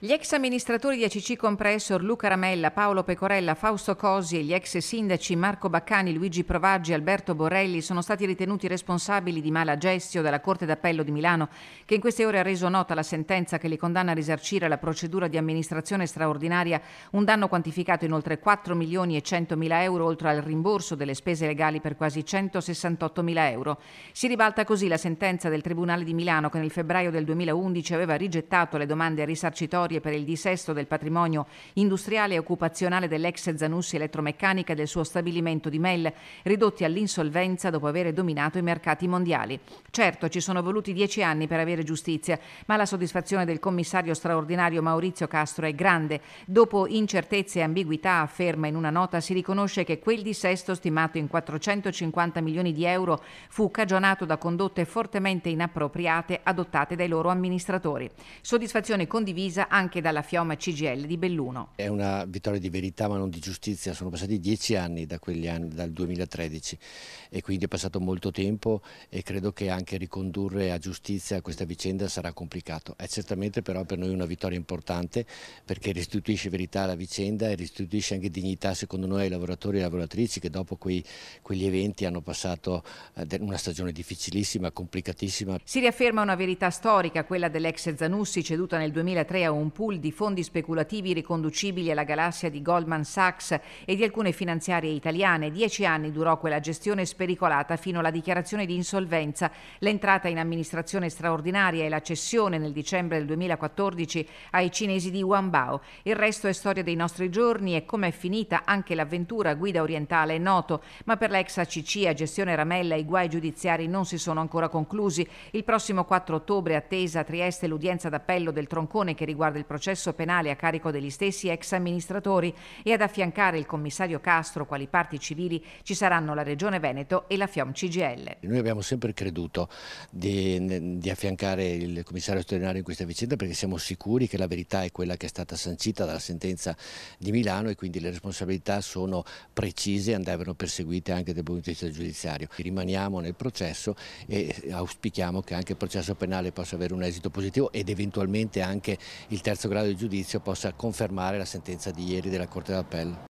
Gli ex amministratori di ACC Compressor Luca Ramella, Paolo Pecorella, Fausto Cosi e gli ex sindaci Marco Baccani, Luigi Provaggi e Alberto Borrelli sono stati ritenuti responsabili di mala gestio dalla Corte d'Appello di Milano, che in queste ore ha reso nota la sentenza che li condanna a risarcire la procedura di amministrazione straordinaria un danno quantificato in oltre 4 milioni e 100 mila euro, oltre al rimborso delle spese legali per quasi 168 mila euro. Si ribalta così la sentenza del Tribunale di Milano che nel febbraio del 2011 aveva rigettato le domande risarcitorie sanzionatorie per il dissesto del patrimonio industriale e occupazionale dell'ex Zanussi Elettromeccanica e del suo stabilimento di Mel, ridotti all'insolvenza dopo aver dominato i mercati mondiali. Certo, ci sono voluti dieci anni per avere giustizia, ma la soddisfazione del commissario straordinario Maurizio Castro è grande. Dopo incertezze e ambiguità, afferma in una nota, si riconosce che quel dissesto stimato in 450 milioni di euro fu cagionato da condotte fortemente inappropriate adottate dai loro amministratori. Soddisfazione condivisa anche dalla Fioma CGL di Belluno. È una vittoria di verità ma non di giustizia, sono passati dieci anni da quegli anni, dal 2013 e quindi è passato molto tempo e credo che anche ricondurre a giustizia questa vicenda sarà complicato. È certamente però per noi una vittoria importante perché restituisce verità alla vicenda e restituisce anche dignità secondo noi ai lavoratori e lavoratrici che dopo quei, quegli eventi hanno passato eh, una stagione difficilissima, complicatissima. Si riafferma una verità storica, quella dell'ex Zanussi ceduta nel 2003 a un un pool di fondi speculativi riconducibili alla galassia di Goldman Sachs e di alcune finanziarie italiane. Dieci anni durò quella gestione spericolata fino alla dichiarazione di insolvenza, l'entrata in amministrazione straordinaria e la cessione nel dicembre del 2014 ai cinesi di Wanbao. Il resto è storia dei nostri giorni e come è finita anche l'avventura guida orientale è noto, ma per l'ex ACC a gestione Ramella i guai giudiziari non si sono ancora conclusi. Il prossimo 4 ottobre attesa a Trieste l'udienza d'appello del troncone che riguarda il processo penale a carico degli stessi ex amministratori e ad affiancare il commissario Castro quali parti civili ci saranno la Regione Veneto e la FIOM CGL. Noi abbiamo sempre creduto di, di affiancare il commissario straordinario in questa vicenda perché siamo sicuri che la verità è quella che è stata sancita dalla sentenza di Milano e quindi le responsabilità sono precise e andavano perseguite anche dal punto di vista giudiziario. Rimaniamo nel processo e auspichiamo che anche il processo penale possa avere un esito positivo ed eventualmente anche il terzo grado di giudizio possa confermare la sentenza di ieri della Corte d'Appello.